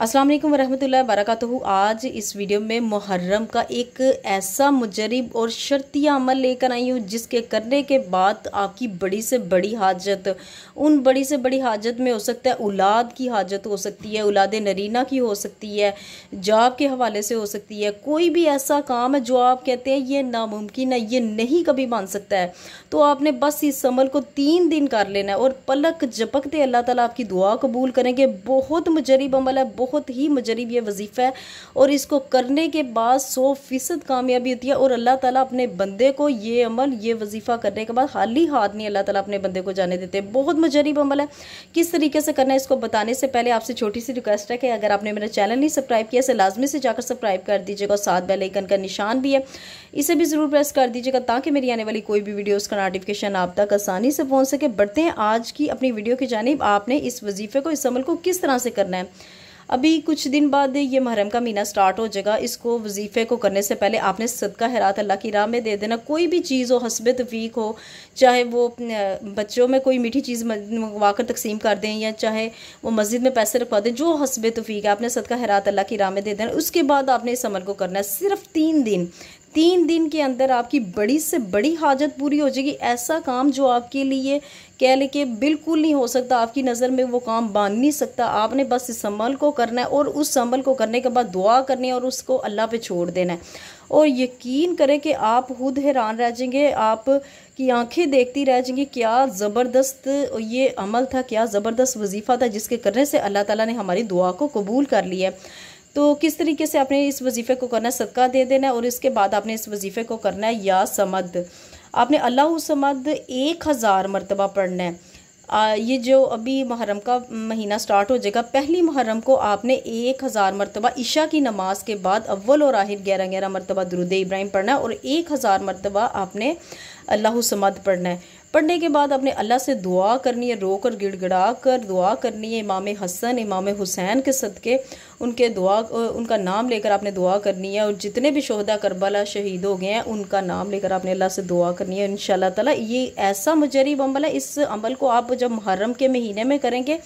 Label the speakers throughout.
Speaker 1: अस्सलाम वालेकुम वरहमतुल्लाहि वरकatuhu आज इस वीडियो में मुहर्रम का एक ऐसा मुजरब और शर्ती अमल लेकर आई हूँ जिसके करने के बाद आपकी बड़ी से बड़ी हाजत उन बड़ी से बड़ी हाजत में हो सकता है औलाद की हाजत हो सकती है औलाद नरीना की हो सकती है जॉब के हवाले से हो सकती है कोई भी ऐसा काम है जो आप कहते हैं ये नामुमकिन है ये नहीं कभी मान सकता है तो आपने बस इस अमल को तीन दिन कर लेना है और पलक झपकते अल्लाह ताला आपकी दुआ कबूल करेंगे बहुत मुजरब अमल है बहुत ही मजरब यह वजीफ़ा है और इसको करने के बाद सौ फ़ीसद कामयाबी होती है और अल्लाह ताली अपने बंदे को ये अमल ये वजीफ़ा करने के बाद खाली हाथ नहीं अल्लाह तला अपने बंदे को जाने देते बहुत मजरब अमल है किस तरीके से करना है इसको बताने से पहले आपसे छोटी सी रिक्वेस्ट है कि अगर आपने मेरा चैनल नहीं सब्सक्राइब किया इसे लाजमी से जाकर सब्सक्राइब कर दीजिएगा और साथ बेलाइकन का निशान भी है इसे भी ज़रूर प्रेस कर दीजिएगा ताकि मेरी आने वाली कोई भी वीडियोज़ का नोटिफिकेशन आप तक आसानी से पहुँच सके बढ़ते हैं आज की अपनी वीडियो की जानब आपने इस वजीफ़े को इस अमल को किस तरह से करना है अभी कुछ दिन बाद ये महरम का महीना स्टार्ट हो जाएगा इसको वजीफ़े को करने से पहले आपने सदका हैरात अल्लाह की राह में दे देना कोई भी चीज़ हो हसब तफीक हो चाहे वो बच्चों में कोई मीठी चीज़ मंगवा कर तकसीम कर दें या चाहे वो मस्जिद में पैसे रखवा दें जो हसब तफीक है आपने सदका हैरात अल्लाह की राह में दे देना उसके बाद आपने इस अमल को करना है सिर्फ तीन दिन तीन दिन के अंदर आपकी बड़ी से बड़ी हाजत पूरी हो जाएगी ऐसा काम जो आपके लिए कह लेके बिल्कुल नहीं हो सकता आपकी नज़र में वो काम बांध नहीं सकता आपने बस इस संभल को करना है और उस संभल को करने के बाद दुआ करनी है और उसको अल्लाह पे छोड़ देना है और यकीन करें कि आप खुद हैरान रह जाएंगे आप की आंखें देखती रह जाएंगी क्या ज़बरदस्त ये अमल था क्या ज़बरदस्त वजीफ़ा था जिसके करने से अल्लाह ताला ने हमारी दुआ को कबूल कर लिया है तो किस तरीके से आपने इस वजीफ़े को करना है सदका दे देना है और इसके बाद आपने इस वजीफ़े को करना है या समद आपने अल्लाह समद एक हज़ार मरतबा पढ़ना है आ, ये जो अभी मुहर्रम का महीना स्टार्ट हो जाएगा पहली मुहर्रम को आपने एक हज़ार मरतबा ईशा की नमाज के बाद अव्वल और आहिर ग्यारह ग्यारह मरतबा दरुद इब्राहिम पढ़ना है और एक हज़ार मरतबा आपने अल्लाह समद पढ़ना है पढ़ने के बाद अपने अल्लाह से दुआ करनी है रोकर गिड़गड़ा गिड़गिड़ा कर दुआ करनी है इमाम हसन इमाम हुसैन के सदक़े उनके दुआ उनका नाम लेकर आपने दुआ करनी है और जितने भी शहदा करबला शहीद हो गए हैं उनका नाम लेकर आपने अल्लाह से दुआ करनी है इन ताला ये ऐसा मुजरब अमल है इस अमल को आप जब मुहर्रम के महीने में करेंगे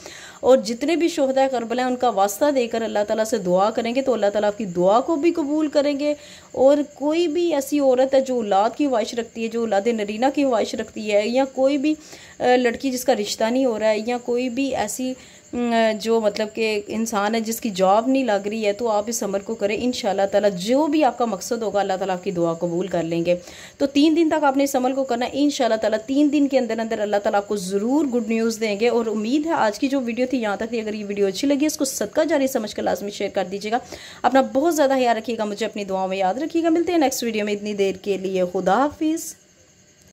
Speaker 1: और जितने भी शहदा करबला हैं उनका वास्ता देकर अल्लाह ताला से दुआ करेंगे तो अल्लाह ताला आपकी दुआ को भी कबूल करेंगे और कोई भी ऐसी औरत है जो औलाद की ख्वाहिश रखती है जो औलाद नरीना की ख्वाहिश रखती है या कोई भी लड़की जिसका रिश्ता नहीं हो रहा है या कोई भी ऐसी जो मतलब कि इंसान है जिसकी जॉब नहीं लग रही है तो आप इस समर को करें इन ताला जो भी आपका मकसद होगा अल्लाह ताला आपकी दुआ कबूल कर लेंगे तो तीन दिन तक आपने इस समर को करना इन ताला तीन दिन के अंदर अंदर अल्लाह ताला आपको ज़रूर गुड न्यूज़ देंगे और उम्मीद है आज की जो वीडियो थी यहाँ तक थी अगर ये वीडियो अच्छी लगी इसको सदका जारी समझ कर लाजमी शेयर कर दीजिएगा अपना बहुत ज़्यादा ख्याल रखिएगा मुझे अपनी दुआओं में याद रखिएगा मिलते हैं नेक्स्ट वीडियो में इतनी देर के लिए खुदाफिज